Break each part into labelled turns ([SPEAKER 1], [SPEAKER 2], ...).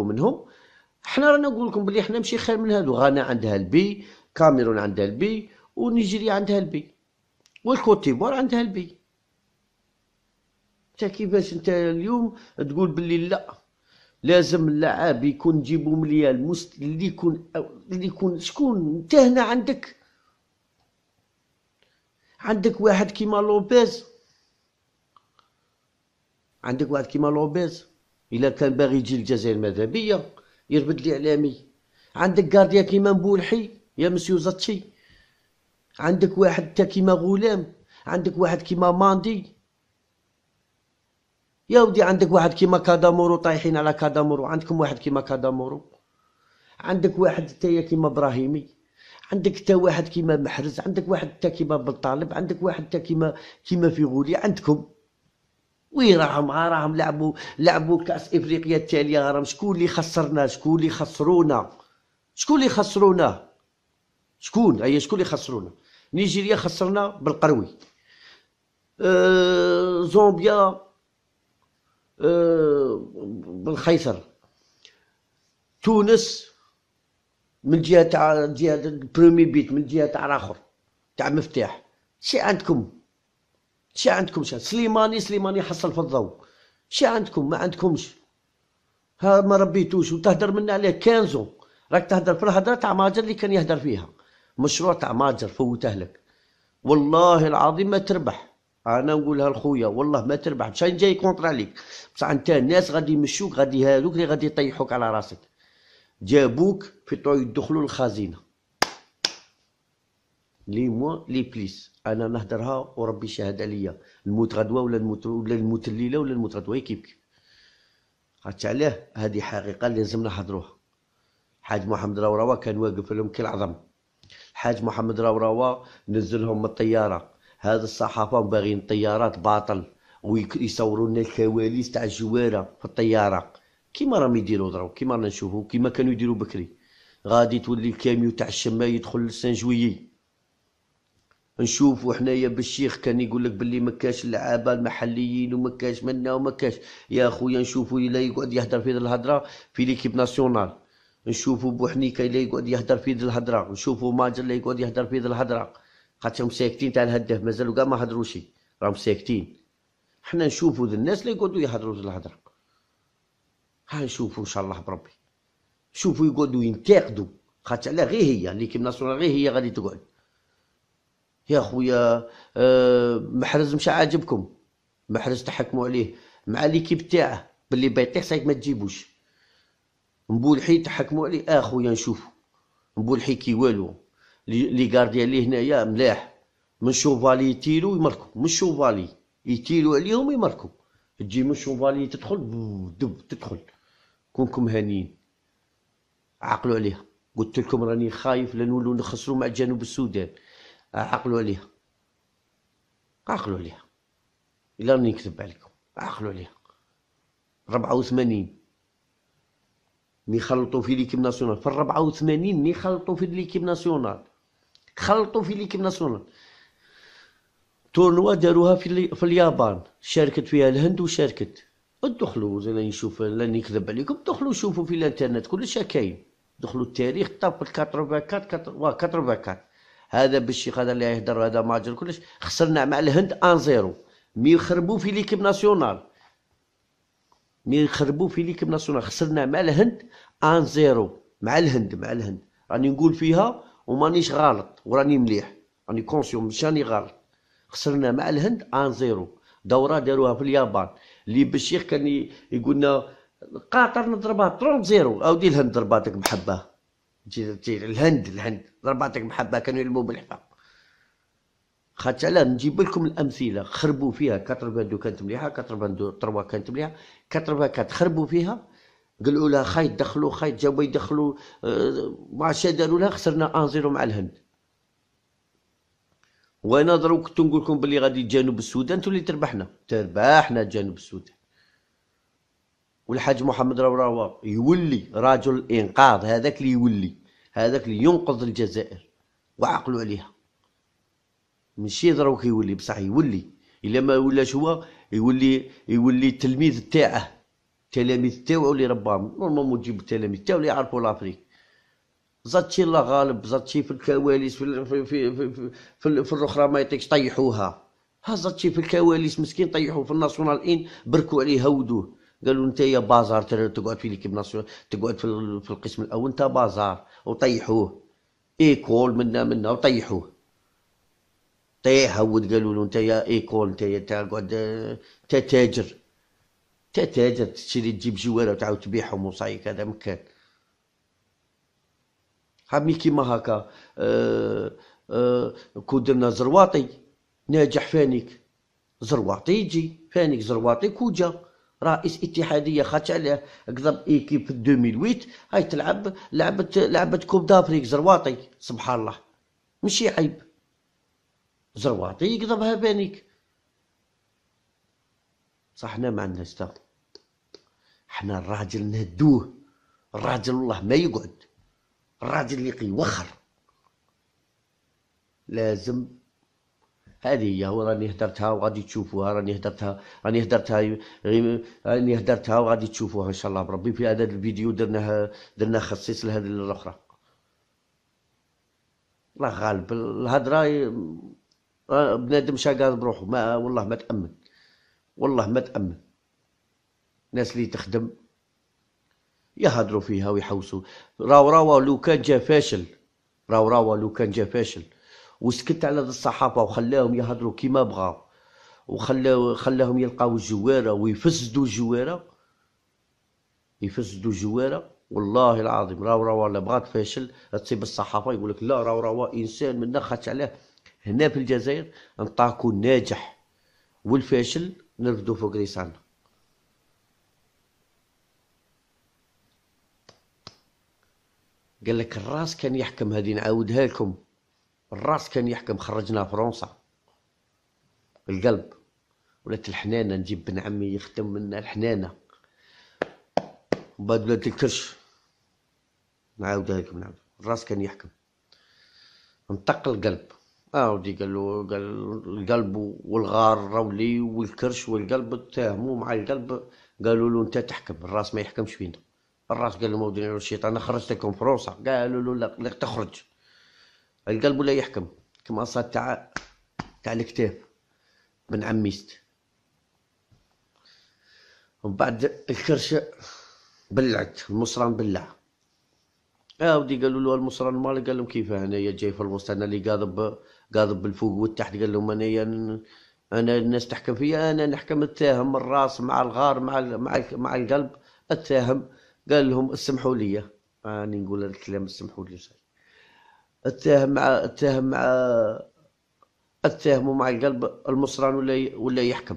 [SPEAKER 1] يحطوا منهم حنا رانا نقول لكم بلي حنا ماشي خير من هادو غانا عندها البي كاميرون عندها البي ونيجيريا عندها البي والكوت عندها البي انت كيفاش انت اليوم تقول بلي لا لازم اللعاب يكون جيبو مليا المست اللي يكون اللي يكون شكون انت هنا عندك عندك واحد كيما لوبيز عندك واحد كيما لوبيز الا كان باغي يجي ماذا بيا يربد الاعلامي عندك غارديا كيما مبولحي يا مسيو زاتشي عندك واحد تا كيما غلام عندك واحد كيما ماندي يا ودي عندك واحد كيما كادامورو طايحين على كادامورو عندكم واحد كيما كادامورو عندك واحد تا كيما ابراهيمي عندك تا واحد كيما محرز عندك واحد تا كيما بلطالب عندك واحد تا كيما كيما فيغولي عندكم وي راهم آه، راهم لعبوا لعبوا كاس افريقيا التاليه راهم شكون اللي خسرنا شكون اللي خسرونا شكون اللي خسرونا شكون هي شكون اللي خسرونا نيجيريا خسرنا بالقروي آه، زومبيا آه، بالخيسر تونس من جهه تاع جهه بريمي بيت من جهه تاع اخر تاع مفتاح شي عندكم شي عندكمش سليماني سليماني حصل في الضوء شي عندكم ما عندكمش ها ما ربيتوش وتهدر منا عليه كانزو راك تهدر في الهضره تاع ماجر اللي كان يهدر فيها مشروع تاع ماجر فوته لك والله العظيم ما تربح انا نقولها لخويا والله ما تربح مش جاي كونتر عليك بصح انت الناس غادي يمشوك غادي هادوك اللي غادي يطيحوك على راسك جابوك في طوي يدخلوا الخزينه لي موان لي بليس انا نهدرها وربي شهد عليا نموت غدوه ولا نموت ولا نموت الليله ولا نموت غدوه كيف كيف عرفت علاه هذه حقيقه لازم نحضروها حاج محمد راوراوا كان واقف لهم كالعظم الحاج محمد راوراوا نزلهم من الطياره هذا الصحافه باغيين الطيارات باطل ويصوروا لنا الكواليس تاع الجواره في الطياره كيما راهم يديروا دراو كيما رانا نشوفوا كيما كانوا يديروا بكري غادي تولي الكاميو تاع الشمال يدخل لسان جويي نشوفوا حنايا بالشيخ كان يقول لك باللي ما كاش اللعابه المحليين وما كاش منا وما كاش يا خويا نشوفوا الا يقعد يهدر في الهضره في ليكيب ناسيونال نشوفوا بوحنيكه الا يقعد يهدر في الهضره نشوفوا ماجر الا يقعد يهدر في الهضره خاطرهم ساكتين تاع الهداف مازالوا كاع ما هدروش راهم ساكتين حنا نشوفوا الناس اللي يقعدوا يهدروا في الهضره ها نشوفوا ان شاء الله بربي شوفوا يقعدوا ينتقدوا خاطر على غير هي ليكيب ناسيونال غير هي غادي تقعد يا خويا آه، محرز مش عاجبكم محرز تحكموا عليه مع ليكيب تاعه باللي بيطيح سايك ما تجيبوش حي تحكموا عليه اه خويا نشوفو حي كي والو لي غارديان اللي هنايا ملاح من شوفالي يتيلو يمركو من شوفالي يتيلو عليهم يمركو تجي من شوفالي تدخل دب تدخل كونكم هانيين عقلوا عليها قلت لكم راني خايف لا نولو نخسروا مع جنوب السودان عقلوا عليها عقلوا عليها الا راني نكذب عليكم عقلوا عليها 84 مي خلطوا في ليكيب ناسيونال في 84 مي خلطوا في ليكيب ناسيونال خلطوا في ليكيب ناسيونال تورنوا داروها في, في اليابان شاركت فيها الهند وشاركت ادخلوا زعما نشوف لا نكذب عليكم دخلوا شوفوا في الانترنت كلش كاين دخلوا التاريخ طاب 84 84 هذا بالشيخ هذا اللي يهدر هذا ماجر كلش خسرنا مع الهند ان زيرو مي يخربوا في ليكيب ناسيونال مي يخربوا في ليكيب ناسيونال خسرنا مع الهند ان زيرو مع الهند مع الهند راني نقول فيها ومانيش غلط وراني مليح راني كونسيون مشاني غلط خسرنا مع الهند ان زيرو دوره داروها في اليابان اللي بالشيخ كان يقولنا قطر نضربها 30 زيرو اودي الهند ضرباتك محبه تجي الهند الهند ضرباتك محبه كانوا يلموا بالحفاظ خاطش لا نجيب لكم الامثله خربوا فيها باندو كانت مليحه تروا كانت مليحه كانت خربوا فيها قالوا لها خايت دخلوا خايت جاوا يدخلوا آه، ما داروا لها خسرنا زيرو مع الهند وانا دروك كنت نقول لكم بلي غادي جنوب السودان تولي تربحنا تربحنا جنوب السودان والحاج محمد رواوا يولي رجل الانقاذ هذاك اللي يولي هذاك اللي ينقذ الجزائر وعقلوا عليها ماشي ضرو كيولي بصح يولي الا ما ولاش هو يولي يولي التلميذ تاعه التلاميذ تاعو اللي رباهم نورمالمون تجيب التلاميذ تاعو اللي يعرفوا لافريك زاتشي الله غالب زاتشي في الكواليس في في في في, في, في الاخرى ما يطيقش طيحوها ها زاتشي في الكواليس مسكين طيحوه في الناسيونال ان بركوا عليه هودوه قالوا انت يا بازار تقعد في ليكيب ناسيونال تقعد في, في القسم الاول انت بازار وطيحوه ايكول منا منا وطيحوه طيح هود قالوا له انت يا ايكول انت تقعد انت آه، تاجر انت تاجر تشري تجيب جوال وتعاود تبيعهم وصايك هذا مكان حامي كيما هكا أه أه كو درنا زرواطي ناجح فانيك زرواطي يجي فانيك زرواطي كوجا رئيس اتحاديه خاطر كذب ايكيب في 2008 هاي تلعب لعبت لعبت كوب دافريك زرواطي سبحان الله ماشي عيب زرواطي يقضبها بانيك صح حنا ما عندناش حنا الراجل نهدوه الراجل والله ما يقعد الراجل اللي وخر لازم هذه هي هو راني هدرتها وغادي تشوفوها راني هدرتها راني هدرتها غير راني هدرتها وغادي تشوفوها ان شاء الله بربي في هذا الفيديو درناه درناه خصيص لهذه الاخرى الله غالب الهضره بنادم شاقاض بروحه ما والله ما تامن والله ما تامن الناس اللي تخدم يهضروا فيها ويحوسوا راو راو لو كان جا فاشل راو راو لو كان جا فاشل وسكت على الصحافه وخلاهم يهضروا كيما بغاو وخلاو خلاهم يلقاو الجواره ويفسدوا الجواره يفسدوا الجواره والله العظيم راو راو لا بغات فاشل تصيب الصحافه يقول لك لا راو راو انسان منا نخت عليه هنا في الجزائر نطاكو الناجح والفاشل نرفدو فوق ريسانا قال لك الراس كان يحكم هذه نعاودها لكم الراس كان يحكم خرجنا فرنسا القلب ولات الحنانه نجيب بن عمي يخدم منا الحنانه بعد ولات الكرش نعاودها لكم نعاود الراس كان يحكم انطق القلب اه ودي قال له قال القلب والغار راولي والكرش والقلب تاهموا مع القلب قالوا له انت تحكم الراس ما يحكمش فينا الراس قال مودينا الشيطان خرجت خرجتكم فرنسا قالوا له لا تخرج القلب ولا يحكم كما صار تاع تاع الكتاب بن عميست ومن بعد الكرشة بلعت المصران بلع اودي آه، ودي قالوا له المصران مالك قال لهم كيف يا جاي في الوسط انا اللي قاضب قاضب بالفوق والتحت قال لهم انا انا الناس تحكم فيا انا نحكم التاهم الراس مع الغار مع مع مع القلب التاهم قال لهم اسمحوا لي راني آه، نقول الكلام اسمحوا لي اتهم مع اتهم مع اتهموا مع القلب المصران ولا ولا يحكم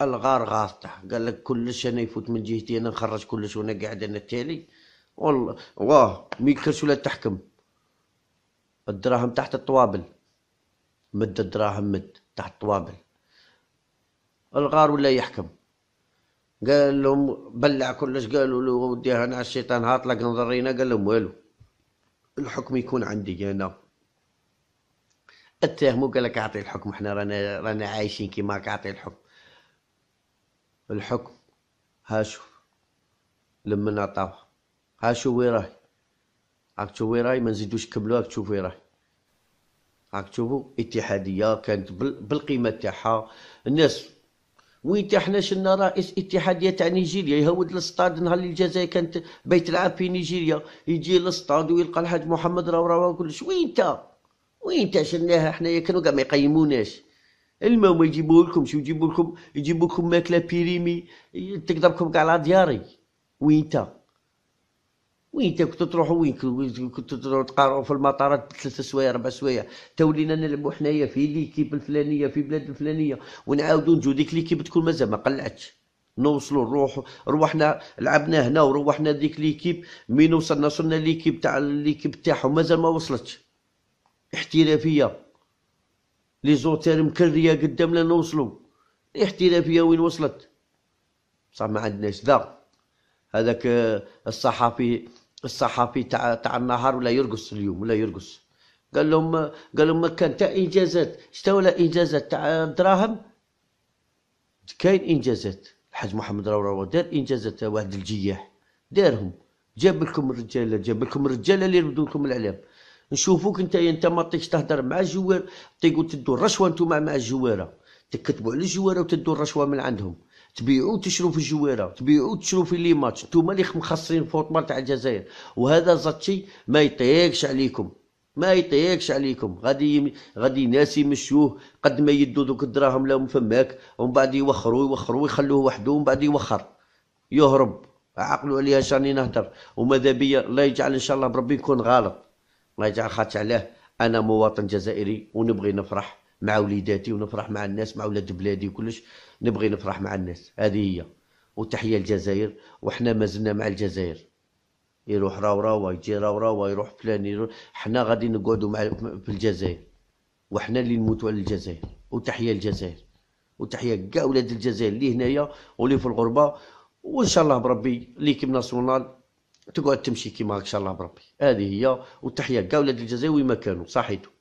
[SPEAKER 1] الغار غارطه قال لك كلش انا يفوت من جهتي انا نخرج كلش وانا قاعد انا التالي والله واه ميكلش ولا تحكم الدراهم تحت الطوابل مد الدراهم مد تحت الطوابل الغار ولا يحكم قال لهم بلع كلش قالوا له وديها على الشيطان هاطلق نظرينا قال لهم والو الحكم يكون عندي انا اتهمو قال لك اعطي الحكم حنا رانا رانا عايشين كيما راك اعطي الحكم الحكم ها شوف لما نعطاو ها شوف وين راهي راك تشوف وين راهي ما نزيدوش كملو راك تشوف وين راهي راك تشوفوا اتحاديه كانت بالقيمه تاعها الناس وين حنا شلنا رئيس اتحاديه تاع نيجيريا يهود الاسطاد نهار اللي الجزائر كانت بيت العاب في نيجيريا يجي للاسطاد ويلقى الحاج محمد راه راه كلش وين انت وين انت شلناها حنايا كانوا كاع ما يقيموناش المهم ما يجيبوه شو يجيبوا لكم يجيبوا لكم ماكله بيريمي تقدركم كاع على دياري وين انت وين كنت تروحوا وين كنت تروحوا في المطارات ثلاث سوايع اربع سوايع تا ولينا نلعبوا حنايا في ليكيب الفلانيه في بلاد الفلانيه ونعاودوا نجو ديك ليكيب تكون مازال ما قلعتش نوصلوا نروحوا روحنا لعبنا هنا وروحنا ديك ليكيب مين وصلنا وصلنا ليكيب تاع ليكيب تاعهم مازال ما وصلتش احترافيه لي زوتير مكريه قدامنا نوصلوا احترافيه وين وصلت بصح ما عندناش ذا هذاك الصحفي الصحفي تاع تاع النهار ولا يرقص اليوم ولا يرقص قال لهم قال لهم كان تاع انجازات شتا ولا انجازات تاع دراهم كاين انجازات الحاج محمد راه دار انجازات واحد الجياح دارهم جاب لكم الرجاله جاب لكم الرجاله اللي يردوا لكم الاعلام نشوفوك انت انت ما طيش تهضر مع الجوار تيقول تدوا الرشوه انتم مع الجواره تكتبوا على الجواره وتدوا الرشوه من عندهم تبيعوا تشرو في الجويره تبيعوا تشرو في لي ماتش نتوما اللي مخسرين فوتبال تاع الجزائر وهذا زاتشي ما يطيقش عليكم ما يطيقش عليكم غادي غادي ناس يمشوه قد ما يدوا دوك الدراهم لهم فماك ومن بعد يوخروا يوخروا يخلوه وحده ومن بعد يوخر يهرب عقلوا عليها شاني نهدر وماذا بيا الله يجعل ان شاء الله بربي نكون غالط الله يجعل خاطر علاه انا مواطن جزائري ونبغي نفرح مع وليداتي ونفرح مع الناس مع ولاد بلادي وكلش نبغي نفرح مع الناس هذه هي وتحيه الجزائر وحنا مازلنا مع الجزائر يروح راو راو يجي راو راو يروح فلان يروح حنا غادي نقعدوا مع في الجزائر وحنا اللي نموتوا على الجزائر وتحيه الجزائر وتحيه كاع ولاد الجزائر اللي هنايا واللي في الغربه وان شاء الله بربي ليكيب ناسيونال تقعد تمشي كيما ان شاء الله بربي هذه هي وتحيه كاع ولاد الجزائر وين ما كانوا صحيتو